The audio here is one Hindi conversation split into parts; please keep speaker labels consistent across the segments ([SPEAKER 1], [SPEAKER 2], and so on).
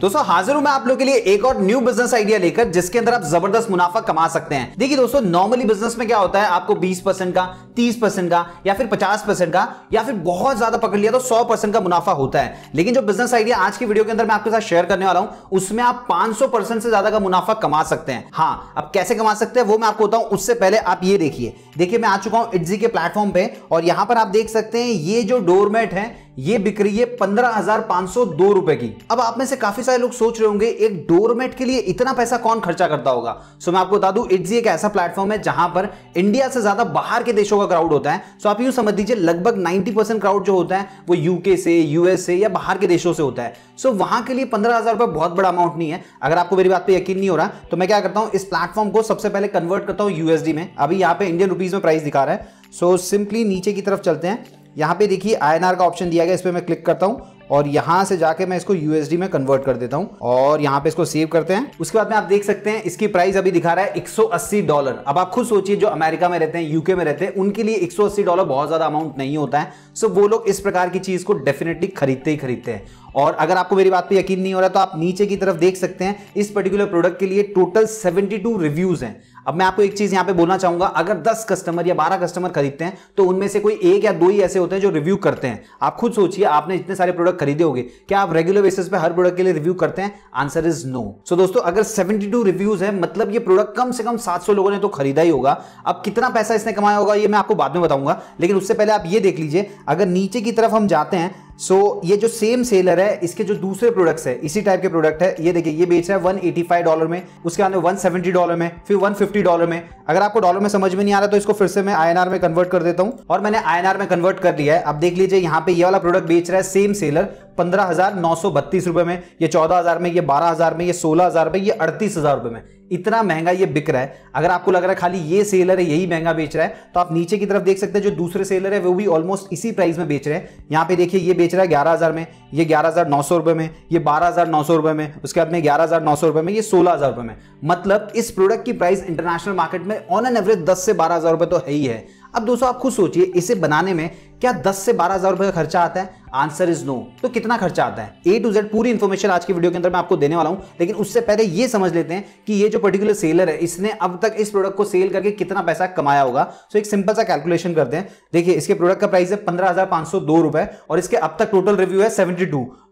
[SPEAKER 1] दोस्तों हाजिर हूं मैं आप लोग के लिए एक और न्यू बिजनेस आइडिया लेकर जिसके अंदर आप जबरदस्त मुनाफा कमा सकते हैं देखिए दोस्तों नॉर्मली बिजनेस में क्या होता है आपको 20 परसेंट का 30 परसेंट का या फिर 50 परसेंट का या फिर बहुत ज्यादा पकड़ लिया तो 100 परसेंट का मुनाफा होता है लेकिन जो बिजनेस आइडिया आज की वीडियो के अंदर मैं आपके साथ शेयर करने वाला हूं उसमें आप पांच परसेंट से ज्यादा का मुनाफा कमा सकते हैं हाँ आप कैसे कमा सकते हैं वो मैं आपको बताऊं उससे पहले आप ये देखिए देखिए मैं आ चुका हूं इट्जी के प्लेटफॉर्म पे और यहां पर आप देख सकते हैं ये जो डोरमेट है ये बिक रही है पंद्रह हजार पांच सौ दो रुपए की अब आप में से काफी सारे लोग सोच रहे होंगे एक डोरमेट के लिए इतना पैसा कौन खर्चा करता होगा सो मैं आपको बता दू इट्जी एक ऐसा प्लेटफॉर्म है जहां पर इंडिया से ज्यादा बाहर के देशों का क्राउड होता है सो आप यूं समझ दीजिए लगभग नाइनटी परसेंट क्राउड जो होता है वो यूके से यूएस से या बाहर के देशों से होता है सो वहां के लिए पंद्रह हजार रुपये बहुत बड़ा अमाउंट नहीं है अगर आपको मेरी बात पर यकीन नहीं हो रहा तो मैं क्या करता हूं इस प्लेटफॉर्म को सबसे पहले कन्वर्ट करता हूं यूएसडी में अभी यहाँ पे इंडियन रुपीज रुपीज़ में प्राइस दिखा रहा है सो सिंपली नीचे की तरफ चलते हैं यहाँ पे देखिए आई का ऑप्शन दिया गया इस पर मैं क्लिक करता हूँ और यहाँ से जाके मैं इसको यूएसडी में कन्वर्ट कर देता हूँ और यहाँ पे इसको सेव करते हैं उसके बाद में आप देख सकते हैं इसकी प्राइस अभी दिखा रहा है 180 डॉलर अब आप खुद सोचिए जो अमेरिका में रहते हैं यूके में रहते हैं उनके लिए 180 डॉलर बहुत ज़्यादा अमाउंट नहीं होता है सो वो लोग इस प्रकार की चीज़ को डेफिनेटली खरीदते ही खरीदते हैं और अगर आपको मेरी बात पर यकीन नहीं हो रहा तो आप नीचे की तरफ देख सकते हैं इस पर्टिकुलर प्रोडक्ट के लिए टोटल सेवेंटी रिव्यूज़ हैं अब मैं आपको एक चीज यहां पे बोलना चाहूंगा अगर 10 कस्टमर या 12 कस्टमर खरीदते हैं तो उनमें से कोई एक या दो ही ऐसे होते हैं जो रिव्यू करते हैं आप खुद सोचिए आपने इतने सारे प्रोडक्ट खरीदे होंगे क्या आप रेगुलर बेसिस पे हर प्रोडक्ट के लिए रिव्यू करते हैं आंसर इज नो सो दोस्तों अगर 72 रिव्यूज है मतलब ये प्रोडक्ट कम से कम सात लोगों ने तो खरीदा ही होगा अब कितना पैसा इसने कमाया होगा ये मैं आपको बाद में बताऊंगा लेकिन उससे पहले आप ये देख लीजिए अगर नीचे की तरफ हम जाते हैं सो so, ये जो सेम सेलर है इसके जो दूसरे प्रोडक्ट्स है इसी टाइप के प्रोडक्ट है ये देखिए ये बेच रहा है 185 डॉलर में उसके बाद में 170 डॉलर में फिर 150 डॉलर में अगर आपको डॉलर में समझ में नहीं आ रहा तो इसको फिर से मैं आईएनआर में कन्वर्ट कर देता हूँ और मैंने आईएनआर में कन्वर्ट कर लिया है आप देख लीजिए यहाँ पे ये वाला प्रोडक्ट बेच रहा है सेम सेलर पंद्रह हजार नौ सौ बत्तीस रुपए में ये चौदह हजार में ये बारह हजार में ये सोलह हजार में ये अड़तीस हजार रुपए में इतना महंगा ये बिक रहा है अगर आपको लग रहा है खाली ये सेलर है यही महंगा बेच रहा है तो आप नीचे की तरफ देख सकते हैं जो दूसरे सेलर है वो भी ऑलमोस्ट इसी प्राइस में बेच रहे हैं यहाँ पे देखिए ये बेच रहा है ग्यारह हज़ार में ये ग्यारह हज़ार नौ सौ रुपये में ये बारह हज़ार नौ सौ रुपये में उसके बाद में ग्यारह हज़ार नौ सौ रुपये में ये सोलह हज़ार रुपये में मतलब इस प्रोडक्ट की प्राइस इंटरनेशनल मार्केट में ऑन एन एवरेज दस से बारह हज़ार रुपये तो है ही है अब दोस्तों आप खुद सोचिए इसे बनाने में क्या 10 से बारह हजार रुपए का खर्चा आता है आंसर इज नो तो कितना खर्चा आता है ए टू जेड पूरी इन्फॉर्मेशन आज की वीडियो के अंदर मैं आपको देने वाला हूं लेकिन उससे पहले ये समझ लेते हैं कि ये जो पर्टिकुलर सेलर है इसने अब तक इस प्रोडक्ट को सेल करके कितना पैसा कमाया होगा सो एक सिंपल सा कैलकुलेशन करते हैं देखिए इसके प्रोडक्ट का प्राइस है पंद्रह और इसके अब तक टोटल रिव्यू है सेवेंटी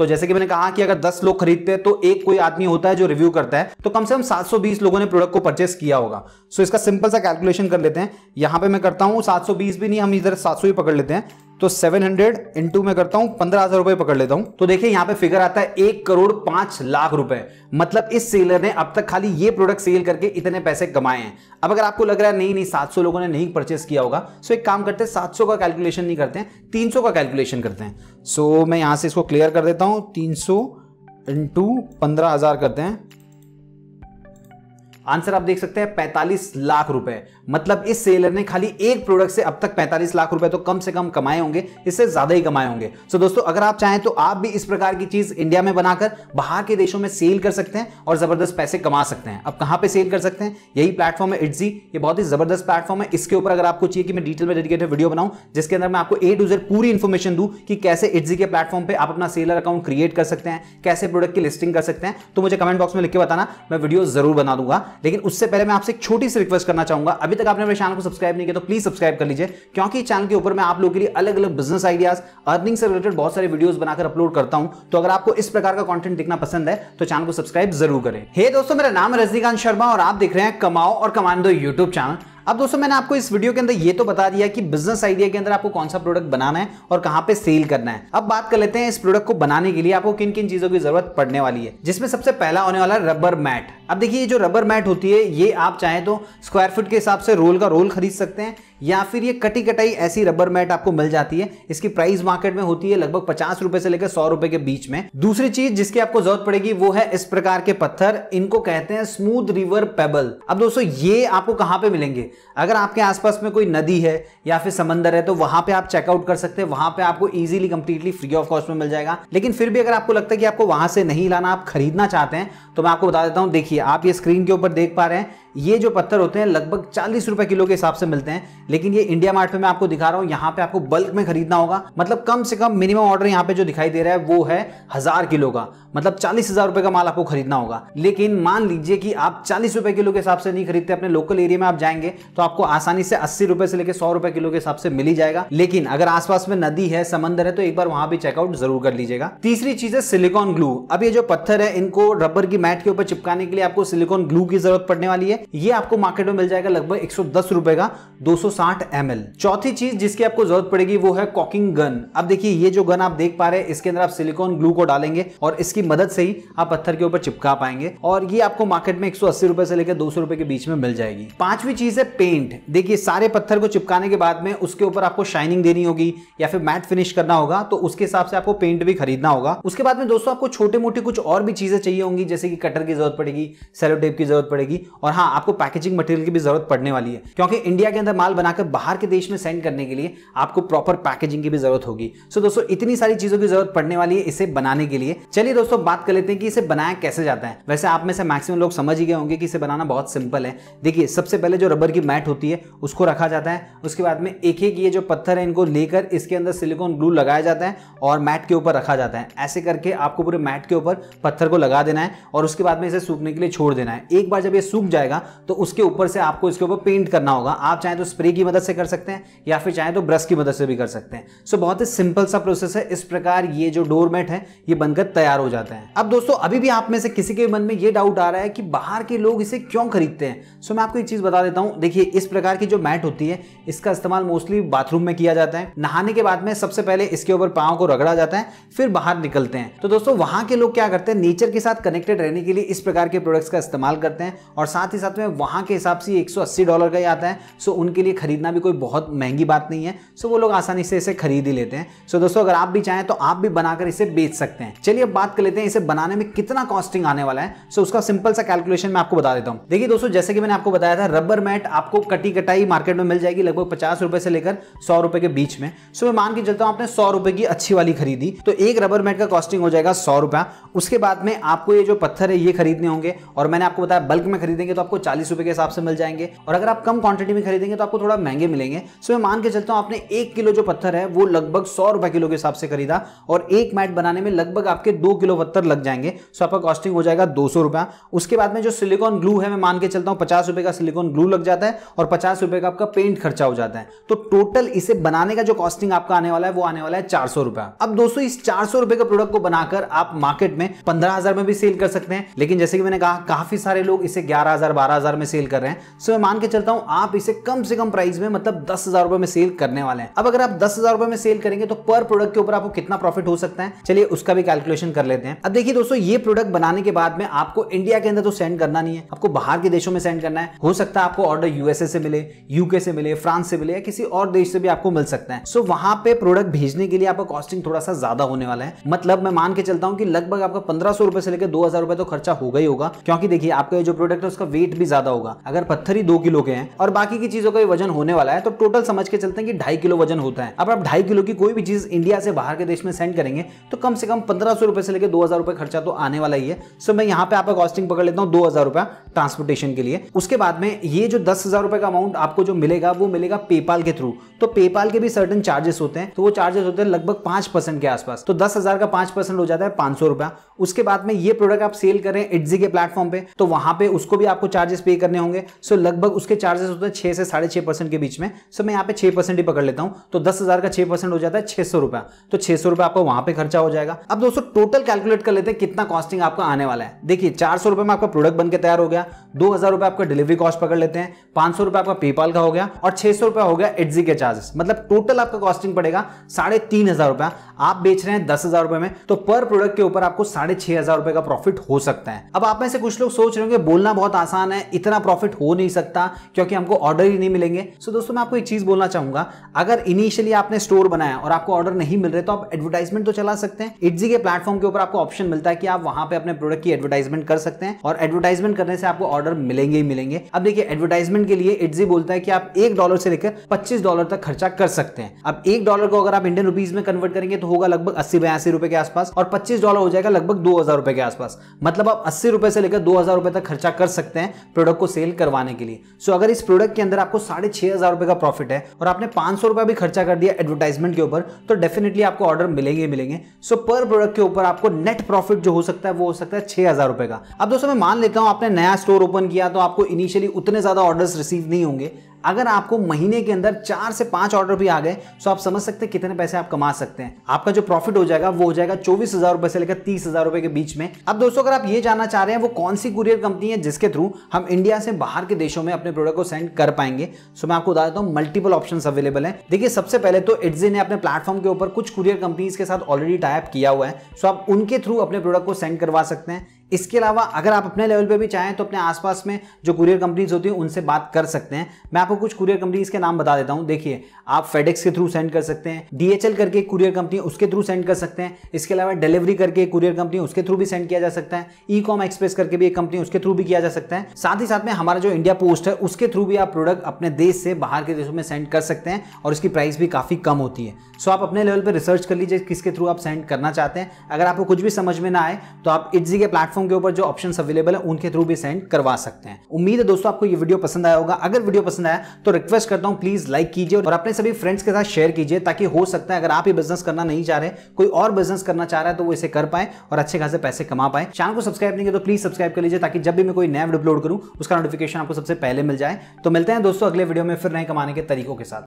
[SPEAKER 1] तो जैसे कि मैंने कहा कि अगर 10 लोग खरीदते हैं तो एक कोई आदमी होता है जो रिव्यू करता है तो कम से कम 720 लोगों ने प्रोडक्ट को परचेस किया होगा सो इसका सिंपल सा कैलकुलेशन कर लेते हैं यहां पे मैं करता हूं 720 भी नहीं हम इधर 700 ही पकड़ लेते हैं तो 700 हंड्रेड इंटू में करता हूं पंद्रह हजार रुपए पकड़ लेता हूं तो देखिए यहां पे फिगर आता है एक करोड़ पांच लाख रुपए मतलब इस सेलर ने अब तक खाली ये प्रोडक्ट सेल करके इतने पैसे कमाए हैं अब अगर आपको लग रहा है नहीं नहीं 700 लोगों ने नहीं परचेस किया होगा सो तो एक काम करते हैं 700 का कैलकुलेशन नहीं करते हैं 300 का कैलकुलेशन करते हैं सो मैं यहां से इसको क्लियर कर देता हूं तीन सौ इंटू पंद्रह हजार करते हैं आंसर आप देख सकते हैं पैंतालीस लाख रुपए मतलब इस सेलर ने खाली एक प्रोडक्ट से अब तक पैंतालीस लाख रुपए तो कम से कम कमाए होंगे इससे ज्यादा ही कमाए होंगे सो so दोस्तों अगर आप चाहें तो आप भी इस प्रकार की चीज इंडिया में बनाकर बाहर के देशों में सेल कर सकते हैं और जबरदस्त पैसे कमा सकते हैं अब कहां पर सेल कर सकते हैं यही प्लेटफॉर्म है इट्जी ये बहुत ही जबरदस्त प्लेटफॉर्म है इसके ऊपर अगर आपको चाहिए कि मैं डिटेल में डेडिकेटेड वीडियो बनाऊं जिसके अंदर मैं आपको ए टू जेड पूरी इन्फॉर्मेशन दू कि कैसे इट्जी के प्लेटफॉर्म पर आप अपना सेलर अकाउंट क्रिएट कर सकते हैं कैसे प्रोडक्ट की लिस्टिंग कर सकते हैं तो मुझे कमेंट बॉक्स में लिख के बताना मैं वीडियो जरूर बना दूंगा लेकिन उससे पहले मैं आपसे एक छोटी सी रिक्वेस्ट करना चाहूंगा अभी तक आपने मेरे चैनल को सब्सक्राइब नहीं किया तो प्लीज सब्सक्राइब कर लीजिए क्योंकि चैनल के ऊपर मैं आप लोगों के लिए अलग अलग बिजनेस आइडियाज अर्निंग से रिलेटेड बहुत सारे वीडियोस बनाकर अपलोड करता हूं तो अगर आपको इस प्रकार का कॉन्टेंट देखना पसंद है तो चैनल को सब्सक्राइब जरूर करें हे दोस्तों मेरा नाम है रजनीकांत शर्मा और आप देख रहे हैं कमाओ और कमान दो यूट्यूब चैनल अब दोस्तों मैंने आपको इस वीडियो के अंदर ये तो बता दिया कि बिजनेस आइडिया के अंदर आपको कौन सा प्रोडक्ट बनाना है और कहां पे सेल करना है अब बात कर लेते हैं इस प्रोडक्ट को बनाने के लिए आपको किन किन चीजों की जरूरत पड़ने वाली है जिसमें सबसे पहला होने वाला रबर मैट अब देखिए जो रबर मैट होती है ये आप चाहें तो स्क्वायर फुट के हिसाब से रोल का रोल खरीद सकते हैं या फिर ये कटी कटाई ऐसी रबर मैट आपको मिल जाती है इसकी प्राइस मार्केट में होती है लगभग पचास रुपए से लेकर सौ रुपए के बीच में दूसरी चीज जिसकी आपको जरूरत पड़ेगी वो है इस प्रकार के पत्थर इनको कहते हैं स्मूथ रिवर पेबल अब दोस्तों ये आपको कहाँ पे मिलेंगे अगर आपके आसपास में कोई नदी है या फिर समंदर है तो वहां पे आप चेकआउट कर सकते हैं वहां पे आपको easily completely free of cost में मिल जाएगा लेकिन फिर भी अगर आपको लगता है कि आपको वहां से नहीं लाना आप खरीदना चाहते हैं तो मैं आपको बता देता हूँ देखिए आप ये स्क्रीन के ऊपर देख पा रहे हैं ये जो पत्थर होते हैं लगभग चालीस रुपए किलो के हिसाब से मिलते हैं लेकिन ये इंडिया मार्ट पे मैं आपको दिखा रहा हूँ यहाँ पे आपको बल्क में खरीदना होगा मतलब कम से कम मिनिमम ऑर्डर यहाँ पे जो दिखाई दे रहा है वो है हजार किलो का मतलब चालीस हजार रुपए का माल आपको खरीदना होगा लेकिन मान लीजिए कि आप चालीस रुपए किलो के हिसाब से नहीं खरीदते अपने लोकल एरिया में आप जाएंगे तो आपको आसानी से अस्सी रुपए से लेकर सौ रुपए किलो के हिसाब से मिल ही जाएगा लेकिन अगर आसपास में नदी है समंदर है तो एक बार वहां भी चेकआउट जरूर कर लीजिएगा तीसरी चीज है सिलिकॉन ग्लू अब ये जो पत्थर है इनको रबर की मैट के ऊपर चिपकाने के लिए आपको सिलिकॉन ग्लू की जरूरत पड़ने वाली है ये आपको मार्केट में मिल जाएगा लगभग एक रुपए का 260 सौ चौथी चीज जिसकी आपको जरूरत पड़ेगी वो है कॉकिंग गन अब देखिए ये जो गन आप देख पा रहे हैं इसके अंदर आप सिलिकॉन ग्लू को डालेंगे और इसकी मदद से ही आप पत्थर के ऊपर चिपका पाएंगे और ये आपको मार्केट में एक रुपए से लेकर दो रुपए के बीच में मिल जाएगी पांचवी चीज है पेंट देखिए सारे पत्थर को चिपकाने के बाद में उसके ऊपर आपको शाइनिंग देनी होगी या फिर मैट फिनिश करना होगा तो उसके हिसाब से आपको पेंट भी खरीदना होगा उसके बाद में दोस्तों आपको छोटे मोटे कुछ और भी चीजें चाहिए होंगी जैसे कि कटर की जरूरत पड़ेगी सेलो टेप की जरूरत पड़ेगी और हाँ हाँ आपको पैकेजिंग मटेरियल की भी जरूरत पड़ने वाली है क्योंकि इंडिया के अंदर माल बनाकर बाहर के देश में सेंड करने के लिए आपको प्रॉपर पैकेजिंग की भी जरूरत होगी सो दोस्तों इतनी सारी चीजों की जरूरत पड़ने वाली है इसे बनाने के लिए चलिए दोस्तों बात कर लेते हैं कि इसे बनाया कैसे जाता है वैसे आप में से मैक्सिमम लोग समझ ही गए होंगे कि इसे बनाना बहुत सिंपल है देखिए सबसे पहले जो रबर की मैट होती है उसको रखा जाता है उसके बाद में एक एक ये जो पत्थर है इनको लेकर इसके अंदर सिलिकॉन ग्लू लगाया जाता है और मैट के ऊपर रखा जाता है ऐसे करके आपको पूरे मैट के ऊपर पत्थर को लगा देना है और उसके बाद में इसे सूखने के लिए छोड़ देना है एक बार जब ये सूख जाएगा तो उसके ऊपर से आपको इसके ऊपर पेंट करना होगा आप चाहे तो स्प्रे की मदद से कर सकते हैं या फिर चाहे तो ब्रश की मदद से भी कर सकते हैं सो so, बहुत ही सिंपल सा प्रोसेस है इस प्रकार ये जो डोरमेट है ये बनकर तैयार हो जाते हैं अब दोस्तों अभी भी आप में से किसी के मन में ये डाउट आ रहा है कि बाहर के लोग इसे क्यों खरीदते हैं सो so, मैं आपको एक चीज बता देता हूँ देखिए इस प्रकार की जो मैट होती है इसका इस्तेमाल मोस्टली बाथरूम में किया जाता है नहाने के बाद में सबसे पहले इसके ऊपर पाँव को रगड़ा जाता है फिर बाहर निकलते हैं तो दोस्तों वहां के लोग क्या करते हैं नेचर के साथ कनेक्टेड रहने के लिए इस प्रकार के प्रोडक्ट्स का इस्तेमाल करते हैं और साथ ही साथ जाते हैं वहाँ के हिसाब से 180 डॉलर का ही आता है सो उनके लिए खरीदना भी कोई बहुत महंगी बात नहीं है सो वो लोग आसानी से इसे खरीद ही लेते हैं सो दोस्तों अगर आप भी चाहें तो आप भी बनाकर इसे बेच सकते हैं चलिए अब बात कर लेते हैं इसे बनाने में कितना कॉस्टिंग आने वाला है सो उसका सिंपल सा कैलकुलेशन मैं आपको बता देता हूँ देखिए दोस्तों जैसे कि मैंने आपको बताया था रबर मैट आपको कटी कटाई मार्केट में मिल जाएगी लगभग पचास से लेकर सौ रुपए के बीच में सो मैं मान के चलता हूँ आपने सौ रुपए की अच्छी वाली खरीदी तो एक रबर मैट का कॉस्टिंग हो जाएगा सौ रुपया उसके बाद में आपको ये जो पत्थर है ये खरीदने होंगे और मैंने आपको बताया बल्क में खरीदेंगे तो आपको चालीस रुपए के हिसाब से मिल जाएंगे और अगर आप कम क्वांटिटी में खरीदेंगे तो आपको थोड़ा महंगे मिलेंगे सो मैं मान के चलता हूं आपने एक किलो जो पत्थर है वो लगभग सौ रुपए किलो के हिसाब से खरीदा और एक मैट बनाने में लगभग आपके दो किलो पत्थर लग जाएंगे सो आपका कॉस्टिंग हो जाएगा दो सौ रुपया उसके बाद में जो सिलिकॉन ग्लू है मैं मान के चलता हूँ पचास रुपए का सिलिकॉन ग्लू लग जाता है और पचास रुपए का आपका पेंट खर्चा हो जाता है तो टोटल इसे बनाने का जो कॉस्टिंग आपका आने वाला है वो आने वाला है चार सौ रुपया अब दोस्तों इस चार सौ रुपए का प्रोडक्ट को बनाकर आप मार्केट में पंद्रह हजार में भी सेल कर सकते हैं लेकिन जैसे कि मैंने कहा काफी सारे लोग इसे ग्यारह हजार बारह हज़ार में सेल कर रहे हैं सो मैं मान के चलता हूं आप इसे कम से कम प्राइस में मतलब दस हज़ार रुपए में सेल करने वाले हैं अब अगर आप दस हज़ार रुपए में सेल करेंगे तो पर प्रोडक्ट के ऊपर आपको कितना प्रॉफिट हो सकता है चलिए उसका भी कैलकुलेशन कर लेते हैं अब देखिए दोस्तों ये प्रोडक्ट बनाने के बाद में आपको इंडिया के अंदर तो सेंड करना नहीं है आपको बाहर के देशों में सेंड करना है हो सकता है आपको ऑर्डर यूएसए से मिले यूके से मिले फ्रांस से मिले या किसी और देश से भी आपको मिल सकता है सो वहां पे प्रोडक्ट भेजने के लिए आपका कॉस्टिंग थोड़ा सा ज्यादा होने वाला है मतलब मैं मान के चलता हूँ कि लगभग आपका पंद्रह रुपए से लेकर दो हजार रुपए तो खर्चा होगा ही होगा क्योंकि देखिए आपका जो प्रोडक्ट है उसका वेट भी ज्यादा होगा अगर पत्थर ही दो किलो के हैं और बाकी की चीजों का भी वजन होने वाला है तो टोटल समझ के चलते हैं कि ढाई किलो वजन होता है अब आप ढाई किलो की कोई भी चीज इंडिया से बाहर के देश में सेंड करेंगे तो कम से कम पंद्रह सौ रुपए से लेकर दो हजार रुपए खर्चा तो आने वाला ही है सो मैं यहाँ पे आपका कॉस्टिंग पकड़ लेता हूँ दो हजार रुपया ट्रांसपोर्टेशन के लिए उसके बाद में ये जो दस हजार रुपए का अमाउंट आपको जो मिलेगा वो मिलेगा पेपाल के थ्रू तो पेपाल के भी सर्टन चार्जेस होते हैं तो वो चार्जेस होते हैं लगभग पांच परसेंट के आसपास तो दस हजार का पांच परसेंट हो जाता है पांच सौ रुपया उसके बाद में ये प्रोडक्ट आप सेल करें इट्जी के प्लेटफॉर्म पे तो वहां पे उसको भी आपको चार्ज चार्जेस पे करने होंगे सो लगभग उसके चार्जेस होते हैं छः से साढ़े छः परसेंट के बीच में सो मैं यहाँ पे छः परसेंट ही पकड़ लेता हूँ तो दस हज़ार का छः परसेंट हो जाता है छः सौ रुपया तो छः सौ रुपया आपका वहाँ पे खर्चा हो जाएगा अब दोस्तों टोटल कैलकुलेट कर लेते हैं कितना कॉस्टिंग आपका आने वाला है देखिए चार सौ रुपये में आपका प्रोडक्ट बनकर तैयार हो गया दो हज़ार रुपये आपका डिलीवरी कॉस्ट पकड़ लेते हैं पाँच सौ रुपये आपका पेपाल का हो गया और छः सौ रुपया हो गया एटजी के चार्जेस मतलब टोटल आपका कॉस्टिंग पड़ेगा साढ़े तीन हज़ार रुपया आप बेच रहे हैं दस हज़ार रुपये में तो पर प्रोडक्ट के ऊपर आपको साढ़े छः हज़ार रुपये का प्रॉफिट हो सकता है अब आप में से कुछ लोग सोच रहे होंगे बोलना बहुत आसान नुकसान है इतना प्रॉफिट हो नहीं सकता क्योंकि हमको ऑर्डर ही नहीं मिलेंगे सो so, दोस्तों मैं आपको एक चीज़ बोलना चाहूंगा अगर इनिशियली आपने स्टोर बनाया और आपको ऑर्डर नहीं मिल रहे तो आप एडवर्टाइजमेंट तो चला सकते हैं इट्जी के प्लेटफॉर्म के ऊपर आपको ऑप्शन मिलता है कि आप वहां पर अपने प्रोडक्ट की एडवर्टाइजमेंट कर सकते हैं और एडवर्टाइजमेंट करने से आपको ऑर्डर मिलेंगे ही मिलेंगे अब देखिए एडवर्टाइजमेंट के लिए इटजी बोलता है कि आप एक डॉलर से लेकर पच्चीस डॉलर तक खर्चा कर सकते हैं अब एक डॉलर को अगर आप इंडियन रुपीज में कन्वर्ट करेंगे तो होगा लगभग अस्सी बयासी रुपए के आसपास और पच्चीस डॉलर हो जाएगा लगभग दो हजार रुपए के आसपास मतलब आप अस्सी रुपए से लेकर दो हजार रुपए तक खर्चा कर सकते हैं प्रोडक्ट को सेल करवाने के लिए सो so, अगर इस प्रोडक्ट के अंदर आपको साढ़े छह हज़ार रुपए का प्रॉफिट है और आपने पांच सौ रुपये भी खर्चा कर दिया एडवर्टाइजमेंट के ऊपर तो डेफिनेटली आपको ऑर्डर मिलेंगे मिलेंगे सो पर प्रोडक्ट के ऊपर आपको नेट प्रॉफिट जो हो सकता है वो हो सकता है छह हज़ार रुपए का अब दोस्तों मैं मान लेता हूं आपने नया स्टोर ओपन किया तो आपको इनिशियली उतने ज़्यादा ऑर्डर्स रिसीव नहीं होंगे अगर आपको महीने के अंदर चार से पांच ऑर्डर भी आ गए तो आप समझ सकते हैं कितने पैसे आप कमा सकते हैं आपका जो प्रॉफिट हो जाएगा वो हो जाएगा चौबीस हजार रुपए से लेकर तीस हजार रुपए के बीच में अब दोस्तों अगर आप ये जानना चाह रहे हैं वो कौन सी कुरियर कंपनी है जिसके थ्रू हम इंडिया से बाहर के देशों में अपने प्रोडक्ट को सेंड कर पाएंगे सो मैं आपको बता देता हूँ मल्टीपल ऑप्शन अवेलेबल है देखिए सबसे पहले तो इट्जी ने अपने प्लेटफॉर्म के ऊपर कुछ कुरियर कंपनीज के साथ ऑलरेडी टाइप किया हुआ है सो आप उनके थ्रू अपने प्रोडक्ट को सेंड करवा सकते हैं इसके अलावा अगर आप अपने लेवल पे भी चाहें तो अपने आसपास में जो कुरियर कंपनीज होती हैं उनसे बात कर सकते हैं मैं आपको कुछ कुरियर कंपनीज के नाम बता देता हूं देखिए आप फेडेक्स के थ्रू सेंड कर सकते हैं डीएचएल करके कुरियर कंपनी उसके थ्रू सेंड कर सकते हैं इसके अलावा डिलीवरी करके कुरियर कंपनी उसके थ्रू भी सेंड किया जा सकता है ई कॉम एक्सप्रेस करके भी एक कंपनी उसके थ्रू भी किया जा सकता है साथ ही साथ में हमारा जो इंडिया पोस्ट है उसके थ्रू भी आप प्रोडक्ट अपने देश से बाहर के देशों में सेंड कर सकते हैं और इसकी प्राइस भी काफ़ी कम होती है सो आप अपने लेवल पर रिसर्च कर लीजिए किसके थ्रू आप सेंड करना चाहते हैं अगर आपको कुछ भी समझ में ना आए तो आप इट्जी के प्लेटफॉर्म प्लेटफॉर्म के ऊपर जो ऑप्शन अवेलेबल है उनके थ्रू भी सेंड करवा सकते हैं उम्मीद है दोस्तों आपको ये वीडियो पसंद आया होगा अगर वीडियो पसंद आया तो रिक्वेस्ट करता हूँ प्लीज लाइक कीजिए और अपने सभी फ्रेंड्स के साथ शेयर कीजिए ताकि हो सकता है अगर आप ये बिजनेस करना नहीं चाह रहे कोई और बिजनेस करना चाह रहा है तो वो इसे कर पाए और अच्छे खासे पैसे कमा पाए चैनल को सब्सक्राइब नहीं किया तो प्लीज सब्सक्राइब कर लीजिए ताकि जब भी मैं कोई नया वीडियो अपलोड करूँ उसका नोटिफिकेशन आपको सबसे पहले मिल जाए तो मिलते हैं दोस्तों अगले वीडियो में फिर नए कमाने के तरीकों के साथ